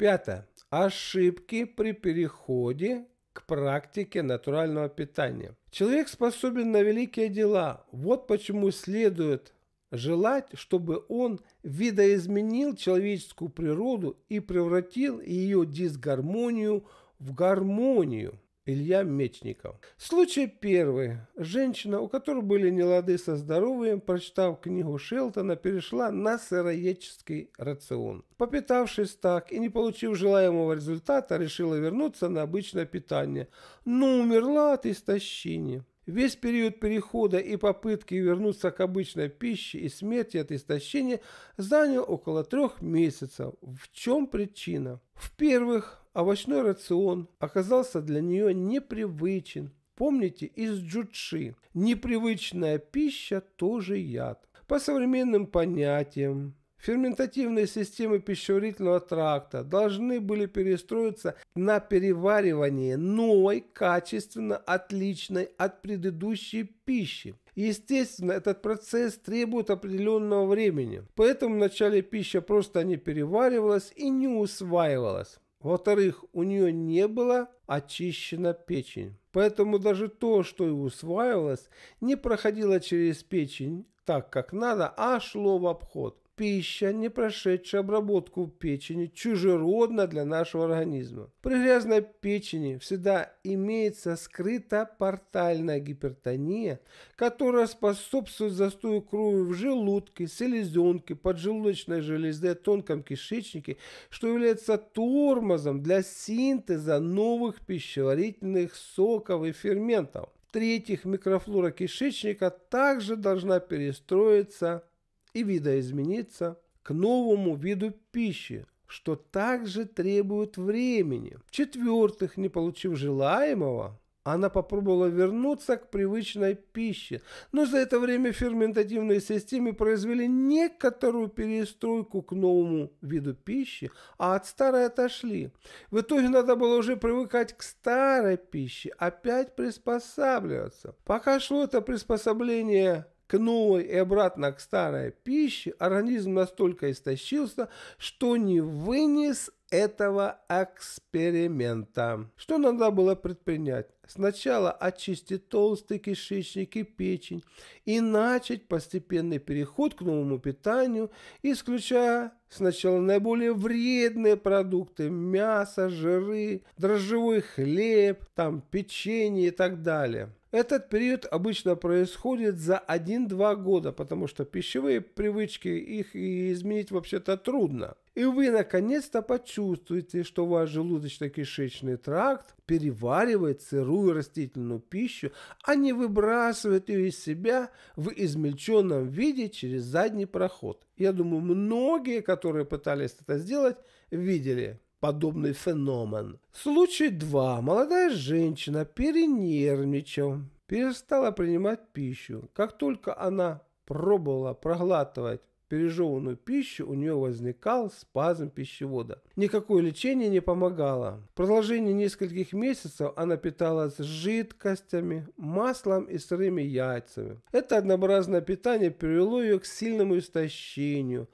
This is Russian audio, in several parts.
Пятое. Ошибки при переходе к практике натурального питания. Человек способен на великие дела. Вот почему следует желать, чтобы он видоизменил человеческую природу и превратил ее дисгармонию в гармонию. Илья Мечников. Случай первый. Женщина, у которой были нелады со здоровьем, прочитав книгу Шелтона, перешла на сыроедческий рацион. Попитавшись так и не получив желаемого результата, решила вернуться на обычное питание, но умерла от истощения. Весь период перехода и попытки вернуться к обычной пище и смерти от истощения занял около трех месяцев. В чем причина? В-первых, овощной рацион оказался для нее непривычен. Помните из Джудши? «непривычная пища тоже яд». По современным понятиям, ферментативные системы пищеварительного тракта должны были перестроиться на переваривание новой, качественно отличной от предыдущей пищи. Естественно, этот процесс требует определенного времени, поэтому вначале пища просто не переваривалась и не усваивалась. Во-вторых, у нее не была очищена печень. Поэтому даже то, что и усваивалось, не проходило через печень так, как надо, а шло в обход пища, не прошедшая обработку печени, чужеродна для нашего организма. При грязной печени всегда имеется скрытая портальная гипертония, которая способствует застою крови в желудке, селезенке, поджелудочной железе, тонком кишечнике, что является тормозом для синтеза новых пищеварительных соков и ферментов. В-третьих, микрофлора кишечника также должна перестроиться и видоизмениться к новому виду пищи, что также требует времени. В-четвертых, не получив желаемого, она попробовала вернуться к привычной пище, но за это время ферментативные системы произвели некоторую перестройку к новому виду пищи, а от старой отошли. В итоге надо было уже привыкать к старой пище, опять приспосабливаться. Пока шло это приспособление к новой и обратно к старой пище, организм настолько истощился, что не вынес этого эксперимента. Что надо было предпринять? Сначала очистить толстый кишечник и печень и начать постепенный переход к новому питанию, исключая сначала наиболее вредные продукты – мясо, жиры, дрожжевой хлеб, там, печенье и так далее – этот период обычно происходит за 1-2 года, потому что пищевые привычки, их и изменить вообще-то трудно. И вы наконец-то почувствуете, что ваш желудочно-кишечный тракт переваривает сырую растительную пищу, а не выбрасывает ее из себя в измельченном виде через задний проход. Я думаю, многие, которые пытались это сделать, видели подобный феномен. Случай 2. Молодая женщина перенервничала, перестала принимать пищу. Как только она пробовала проглатывать пережеванную пищу, у нее возникал спазм пищевода. Никакое лечение не помогало. В продолжении нескольких месяцев она питалась жидкостями, маслом и сырыми яйцами. Это однообразное питание привело ее к сильному истощению,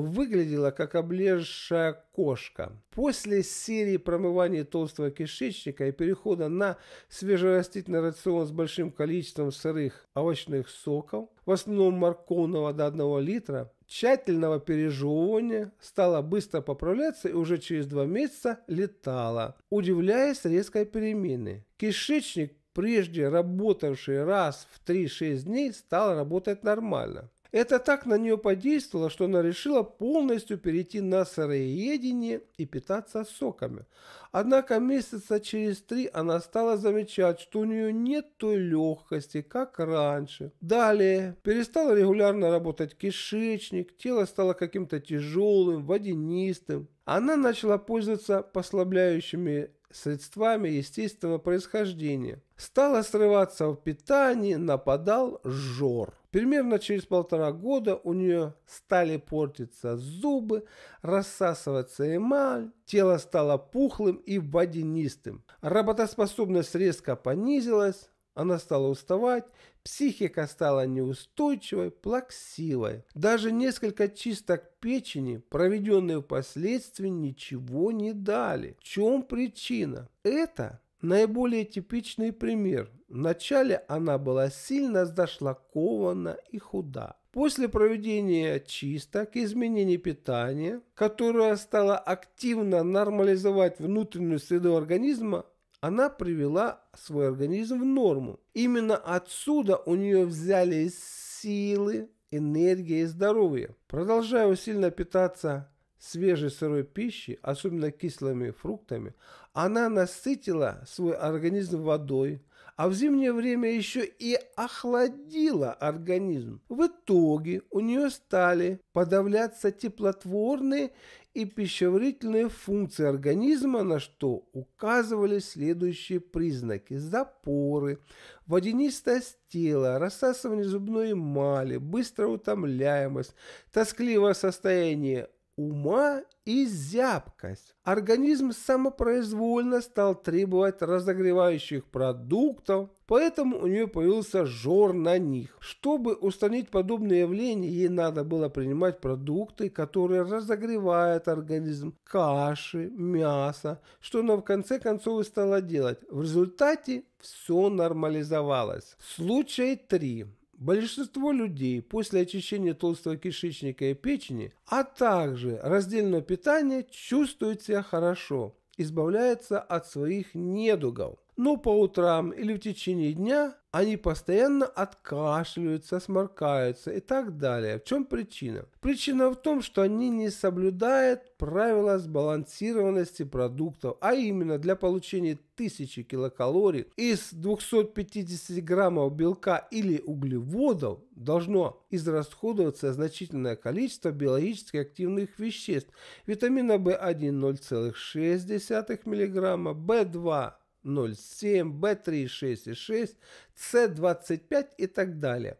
выглядела как облезшая кошка. После серии промывания толстого кишечника и перехода на свежерастительный рацион с большим количеством сырых овощных соков, в основном морковного до 1 литра, тщательного пережевывания стала быстро поправляться и уже через два месяца летала, удивляясь резкой перемены. Кишечник, прежде работавший раз в 3-6 дней, стал работать нормально. Это так на нее подействовало, что она решила полностью перейти на сыроедение и питаться соками. Однако месяца через три она стала замечать, что у нее нет той легкости, как раньше. Далее перестал регулярно работать кишечник, тело стало каким-то тяжелым, водянистым. Она начала пользоваться послабляющими средствами естественного происхождения. Стала срываться в питании, нападал жор. Примерно через полтора года у нее стали портиться зубы, рассасываться эмаль, тело стало пухлым и водянистым. Работоспособность резко понизилась, она стала уставать, психика стала неустойчивой, плаксивой. Даже несколько чисток печени, проведенные впоследствии, ничего не дали. В чем причина? Это Наиболее типичный пример. Вначале она была сильно зашлакована и худа. После проведения чисток, изменений питания, которое стало активно нормализовать внутреннюю среду организма, она привела свой организм в норму. Именно отсюда у нее взялись силы, энергия и здоровье. Продолжая усиленно питаться свежей сырой пищи, особенно кислыми фруктами, она насытила свой организм водой, а в зимнее время еще и охладила организм. В итоге у нее стали подавляться теплотворные и пищеварительные функции организма, на что указывали следующие признаки. Запоры, водянистость тела, рассасывание зубной эмали, быстрая утомляемость, тоскливое состояние ума и зябкость. Организм самопроизвольно стал требовать разогревающих продуктов, поэтому у нее появился жор на них. Чтобы устранить подобные явления, ей надо было принимать продукты, которые разогревают организм, каши, мясо, что она в конце концов и стала делать. В результате все нормализовалось. Случай 3. Большинство людей после очищения толстого кишечника и печени, а также раздельного питания чувствуют себя хорошо, избавляются от своих недугов. Но по утрам или в течение дня они постоянно откашливаются, сморкаются и так далее. В чем причина? Причина в том, что они не соблюдают правила сбалансированности продуктов, а именно для получения 1000 килокалорий из 250 граммов белка или углеводов должно израсходоваться значительное количество биологически активных веществ. Витамина В1 0,6 миллиграмма, В2 0,7, B3,6,6, C25 и так далее.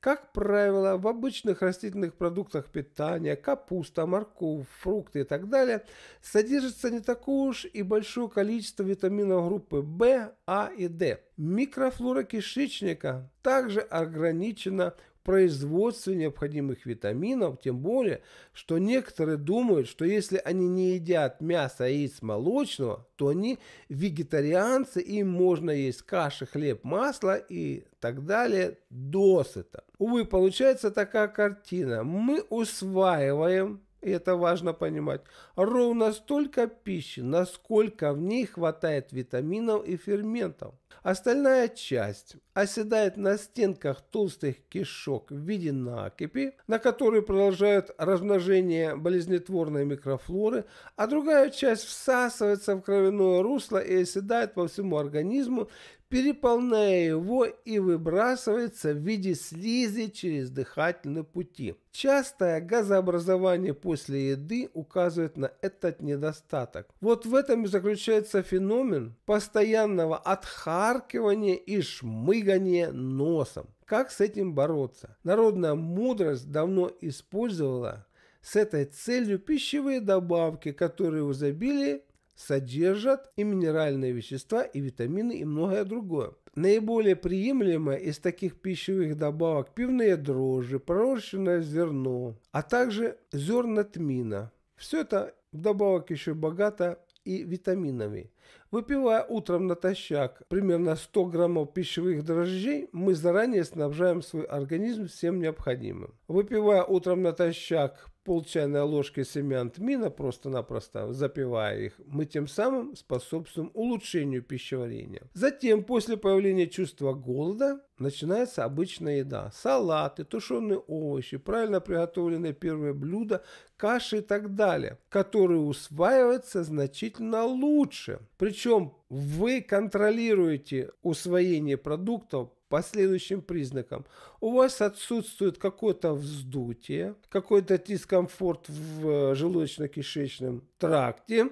Как правило, в обычных растительных продуктах питания, капуста, морковь, фрукты и так далее, содержится не такое уж и большое количество витаминов группы В, А и Д. Микрофлора кишечника также ограничена производству необходимых витаминов, тем более, что некоторые думают, что если они не едят мясо, яиц, молочного, то они вегетарианцы, им можно есть каши, хлеб, масло и так далее досыта. Увы, получается такая картина. Мы усваиваем и это важно понимать, ровно столько пищи, насколько в ней хватает витаминов и ферментов. Остальная часть оседает на стенках толстых кишок в виде накипи, на которые продолжают размножение болезнетворной микрофлоры, а другая часть всасывается в кровяное русло и оседает по всему организму, переполняя его и выбрасывается в виде слизи через дыхательные пути. Частое газообразование после еды указывает на этот недостаток. Вот в этом и заключается феномен постоянного отхаркивания и шмыга двигание носом. Как с этим бороться? Народная мудрость давно использовала с этой целью пищевые добавки, которые в изобилии содержат и минеральные вещества, и витамины, и многое другое. Наиболее приемлемое из таких пищевых добавок пивные дрожжи, пророщенное зерно, а также зерна тмина. Все это вдобавок еще богато и витаминами. Выпивая утром натощак примерно 100 граммов пищевых дрожжей, мы заранее снабжаем свой организм всем необходимым. Выпивая утром натощак пол чайной ложки семян тмина просто-напросто запивая их, мы тем самым способствуем улучшению пищеварения. Затем, после появления чувства голода, начинается обычная еда. Салаты, тушеные овощи, правильно приготовленные первые блюда, каши и так далее, которые усваиваются значительно лучше. Причем вы контролируете усвоение продуктов по следующим признакам. У вас отсутствует какое-то вздутие, какой-то дискомфорт в э, желудочно-кишечном тракте,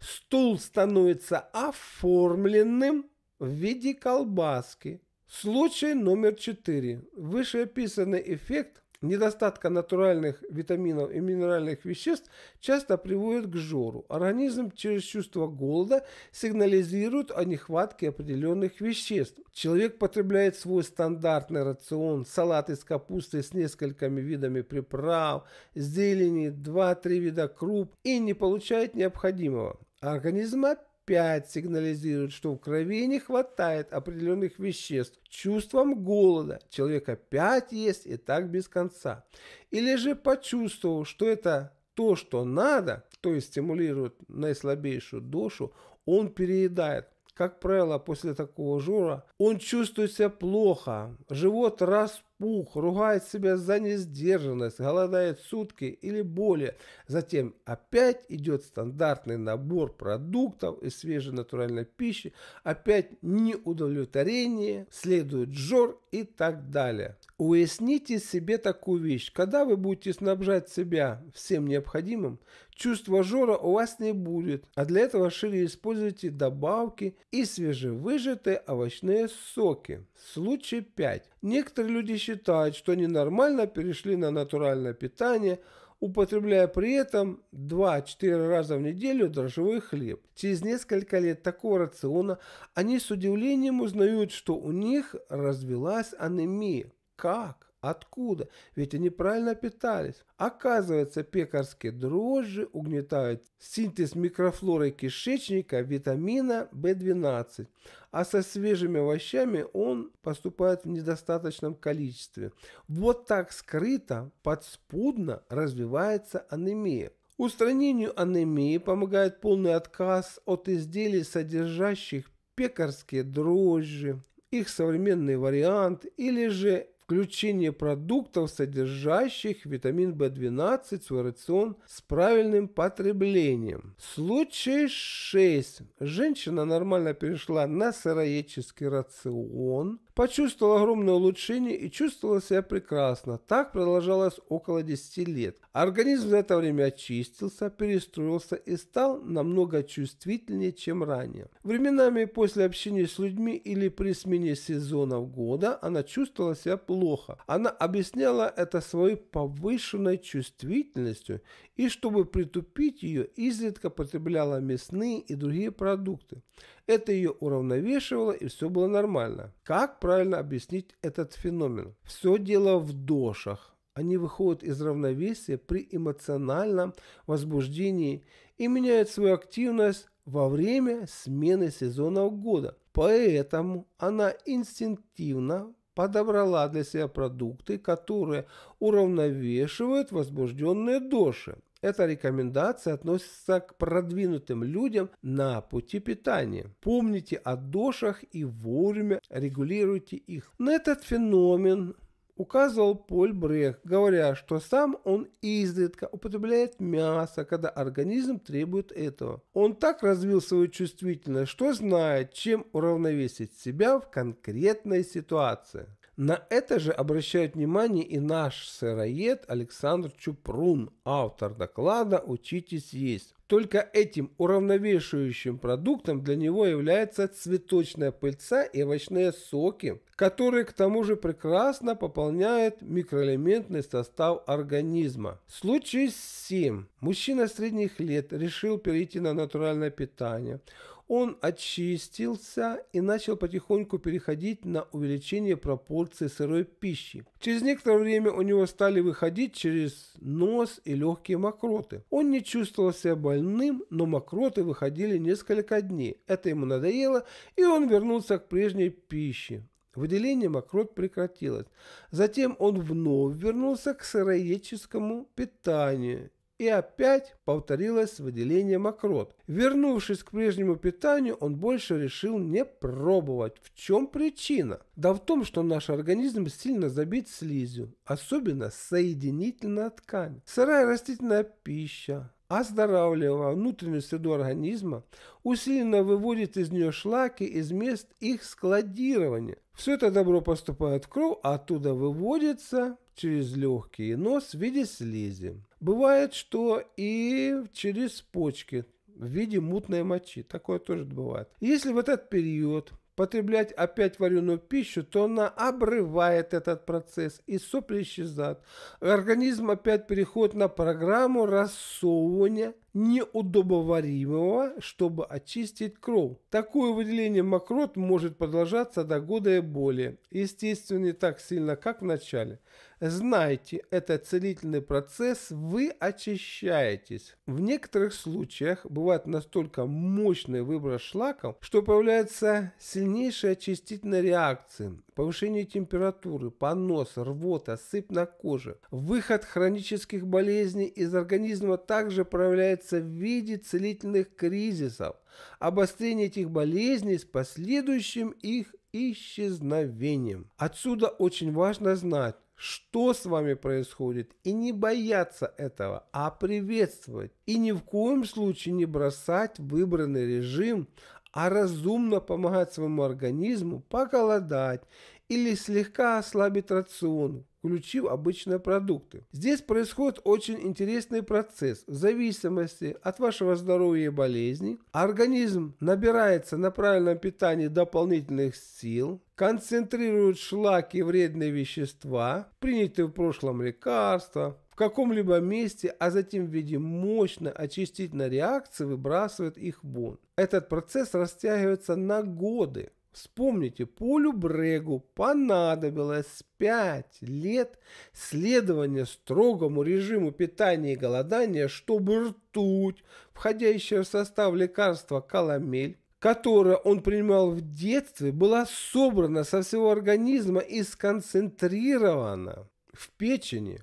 стул становится оформленным в виде колбаски. Случай номер четыре Вышеописанный эффект недостатка натуральных витаминов и минеральных веществ часто приводит к жору. Организм через чувство голода сигнализирует о нехватке определенных веществ. Человек потребляет свой стандартный рацион, салат из капусты с несколькими видами приправ, зелени, 2-3 вида круп и не получает необходимого. Организм опять 5 сигнализирует, что в крови не хватает определенных веществ. Чувством голода человека опять есть и так без конца. Или же почувствовал, что это то, что надо, то есть стимулирует наислабейшую душу, он переедает. Как правило, после такого жора он чувствует себя плохо, живот раз пух, ругает себя за несдержанность, голодает сутки или более. Затем опять идет стандартный набор продуктов и свежей натуральной пищи, опять неудовлетворение, следует жор и так далее. Уясните себе такую вещь. Когда вы будете снабжать себя всем необходимым, чувства жора у вас не будет, а для этого шире используйте добавки и свежевыжатые овощные соки. Случай 5. Некоторые люди считают, что они нормально перешли на натуральное питание, употребляя при этом 2-4 раза в неделю дрожжевой хлеб. Через несколько лет такого рациона они с удивлением узнают, что у них развилась анемия. Как? Откуда? Ведь они правильно питались. Оказывается, пекарские дрожжи угнетают синтез микрофлоры кишечника витамина В12, а со свежими овощами он поступает в недостаточном количестве. Вот так скрыто, подспудно развивается анемия. Устранению анемии помогает полный отказ от изделий, содержащих пекарские дрожжи, их современный вариант или же включение продуктов, содержащих витамин В12 в рацион с правильным потреблением. Случай 6. Женщина нормально перешла на сыроедческий рацион, почувствовал огромное улучшение и чувствовал себя прекрасно. Так продолжалось около 10 лет. Организм за это время очистился, перестроился и стал намного чувствительнее, чем ранее. Временами после общения с людьми или при смене сезонов года она чувствовала себя плохо. Она объясняла это своей повышенной чувствительностью и, чтобы притупить ее, изредка потребляла мясные и другие продукты. Это ее уравновешивало, и все было нормально. Как правильно объяснить этот феномен? Все дело в дошах. Они выходят из равновесия при эмоциональном возбуждении и меняют свою активность во время смены сезонов года. Поэтому она инстинктивно подобрала для себя продукты, которые уравновешивают возбужденные доши. Эта рекомендация относится к продвинутым людям на пути питания. Помните о дошах и вовремя регулируйте их. На этот феномен указывал Поль Брех, говоря, что сам он изредка употребляет мясо, когда организм требует этого. Он так развил свою чувствительность, что знает, чем уравновесить себя в конкретной ситуации. На это же обращает внимание и наш сыроед Александр Чупрун, автор доклада «Учитесь есть». Только этим уравновешивающим продуктом для него является цветочная пыльца и овощные соки, которые к тому же прекрасно пополняют микроэлементный состав организма. Случай 7. Мужчина средних лет решил перейти на натуральное питание – он очистился и начал потихоньку переходить на увеличение пропорции сырой пищи. Через некоторое время у него стали выходить через нос и легкие мокроты. Он не чувствовал себя больным, но мокроты выходили несколько дней. Это ему надоело, и он вернулся к прежней пище. Выделение мокрот прекратилось. Затем он вновь вернулся к сыроедческому питанию и опять повторилось выделение мокрот. Вернувшись к прежнему питанию, он больше решил не пробовать. В чем причина? Да в том, что наш организм сильно забит слизью, особенно соединительная ткань. Сырая растительная пища, оздоравливая внутреннюю среду организма, усиленно выводит из нее шлаки из мест их складирования. Все это добро поступает в кровь, а оттуда выводится через легкие, нос в виде слизи. Бывает, что и через почки в виде мутной мочи. Такое тоже бывает. Если в этот период потреблять опять вареную пищу, то она обрывает этот процесс, и сопли исчезают. Организм опять переходит на программу рассовывания – неудобоваримого, чтобы очистить кровь. Такое выделение мокрот может продолжаться до года и более, естественно не так сильно, как в начале. Знайте, это целительный процесс, вы очищаетесь. В некоторых случаях бывает настолько мощный выброс шлаков, что появляется сильнейшая очистительная реакция повышение температуры, понос, рвота, сыпь на коже. Выход хронических болезней из организма также проявляется в виде целительных кризисов, обострение этих болезней с последующим их исчезновением. Отсюда очень важно знать, что с вами происходит, и не бояться этого, а приветствовать. И ни в коем случае не бросать выбранный режим, а разумно помогать своему организму поколодать или слегка ослабить рацион, включив обычные продукты. Здесь происходит очень интересный процесс. В зависимости от вашего здоровья и болезней, организм набирается на правильном питании дополнительных сил, концентрирует шлаки и вредные вещества, принятые в прошлом лекарства, в каком-либо месте, а затем в виде мощной очистительной реакции выбрасывает их вон. Этот процесс растягивается на годы. Вспомните, Полю Брегу понадобилось 5 лет следования строгому режиму питания и голодания, чтобы ртуть, входящая в состав лекарства каламель, которое он принимал в детстве, была собрана со всего организма и сконцентрирована в печени,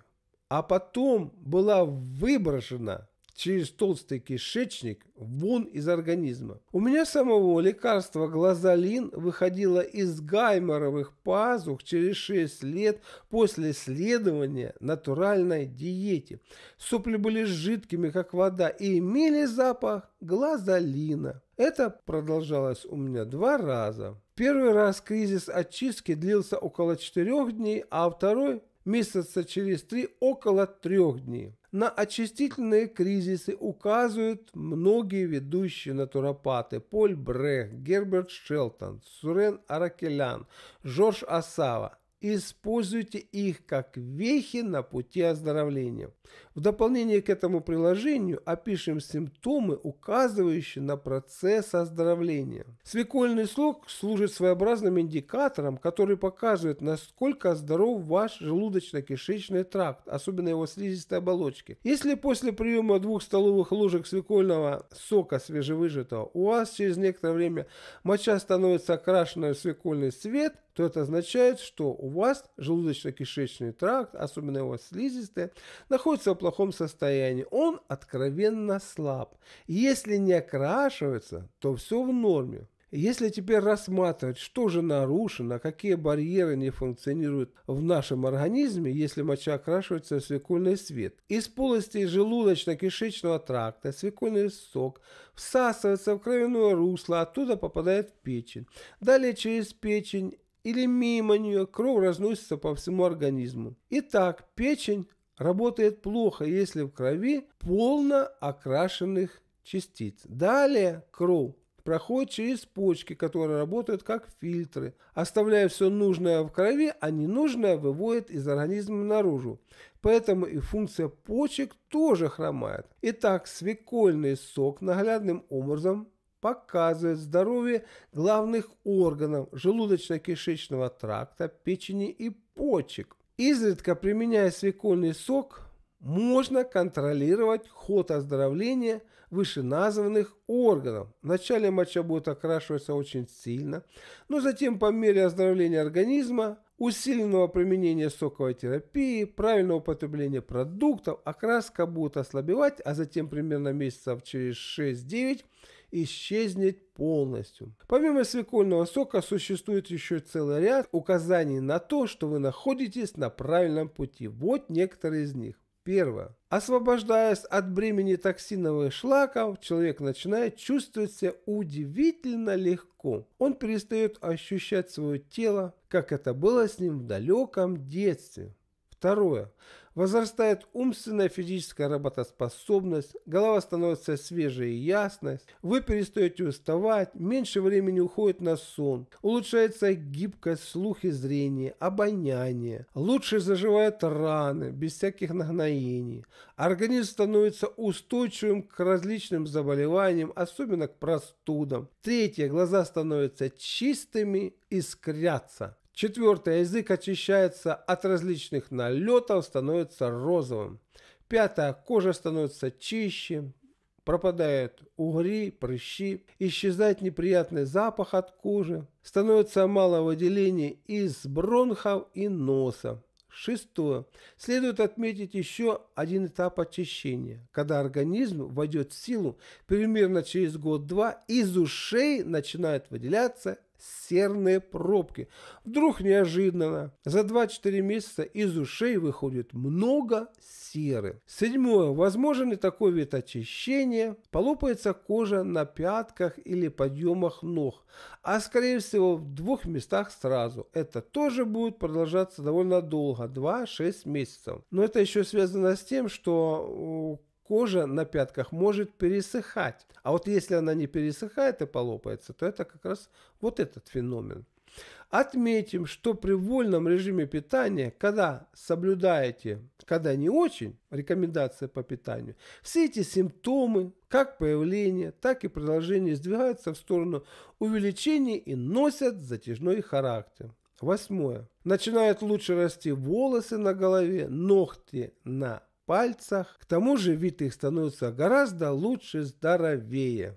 а потом была выброшена через толстый кишечник вон из организма. У меня самого лекарство глазолин выходило из гайморовых пазух через 6 лет после следования натуральной диете. Сопли были жидкими, как вода, и имели запах глазолина. Это продолжалось у меня два раза. Первый раз кризис очистки длился около 4 дней, а второй месяца через три около трех дней. На очистительные кризисы указывают многие ведущие натуропаты Поль Брех, Герберт Шелтон, Сурен Аракелян, Жорж Асава используйте их как вехи на пути оздоровления. В дополнение к этому приложению опишем симптомы, указывающие на процесс оздоровления. Свекольный слог служит своеобразным индикатором, который показывает, насколько здоров ваш желудочно-кишечный тракт, особенно его слизистой оболочки. Если после приема двух столовых ложек свекольного сока свежевыжатого у вас через некоторое время моча становится окрашенной в свекольный цвет, то это означает, что у вас желудочно-кишечный тракт, особенно его слизистая, находится в плохом состоянии. Он откровенно слаб. Если не окрашивается, то все в норме. Если теперь рассматривать, что же нарушено, какие барьеры не функционируют в нашем организме, если моча окрашивается в свекольный свет, из полости желудочно-кишечного тракта свекольный сок всасывается в кровяное русло, оттуда попадает в печень. Далее через печень или мимо нее кровь разносится по всему организму. Итак, печень работает плохо, если в крови полно окрашенных частиц. Далее кровь проходит через почки, которые работают как фильтры, оставляя все нужное в крови, а ненужное выводит из организма наружу. Поэтому и функция почек тоже хромает. Итак, свекольный сок наглядным образом показывает здоровье главных органов желудочно-кишечного тракта, печени и почек. Изредка применяя свекольный сок, можно контролировать ход оздоровления вышеназванных органов. Вначале моча будет окрашиваться очень сильно, но затем по мере оздоровления организма, усиленного применения соковой терапии, правильного употребления продуктов, окраска будет ослабевать, а затем примерно месяцев через 6-9 исчезнет полностью. Помимо свекольного сока существует еще целый ряд указаний на то, что вы находитесь на правильном пути. Вот некоторые из них. Первое. Освобождаясь от бремени токсиновых шлаков, человек начинает чувствовать себя удивительно легко. Он перестает ощущать свое тело, как это было с ним в далеком детстве. Второе возрастает умственная физическая работоспособность, голова становится свежей и ясной, вы перестаете уставать, меньше времени уходит на сон, улучшается гибкость, слух и зрение, обоняние, лучше заживают раны, без всяких нагноений, организм становится устойчивым к различным заболеваниям, особенно к простудам. Третье, глаза становятся чистыми, искрятся. Четвертое. Язык очищается от различных налетов, становится розовым. Пятое. Кожа становится чище, пропадают угри, прыщи, исчезает неприятный запах от кожи, становится мало выделений из бронхов и носа. Шестое. Следует отметить еще один этап очищения, когда организм войдет в силу примерно через год-два, из ушей начинают выделяться серные пробки. Вдруг неожиданно за 2-4 месяца из ушей выходит много серы. Седьмое. Возможен ли такой вид очищения? Полопается кожа на пятках или подъемах ног, а скорее всего в двух местах сразу. Это тоже будет продолжаться довольно долго, 2-6 месяцев. Но это еще связано с тем, что кожа на пятках может пересыхать. А вот если она не пересыхает и полопается, то это как раз вот этот феномен. Отметим, что при вольном режиме питания, когда соблюдаете, когда не очень, рекомендация по питанию, все эти симптомы, как появление, так и продолжение сдвигаются в сторону увеличения и носят затяжной характер. Восьмое. Начинают лучше расти волосы на голове, ногти на пальцах. К тому же вид их становится гораздо лучше, здоровее.